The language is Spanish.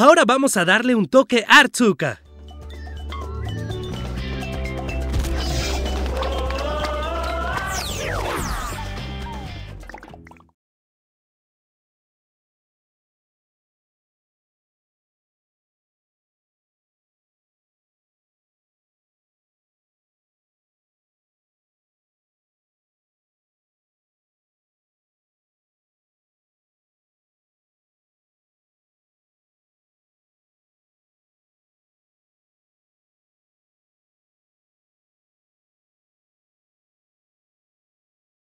Ahora vamos a darle un toque a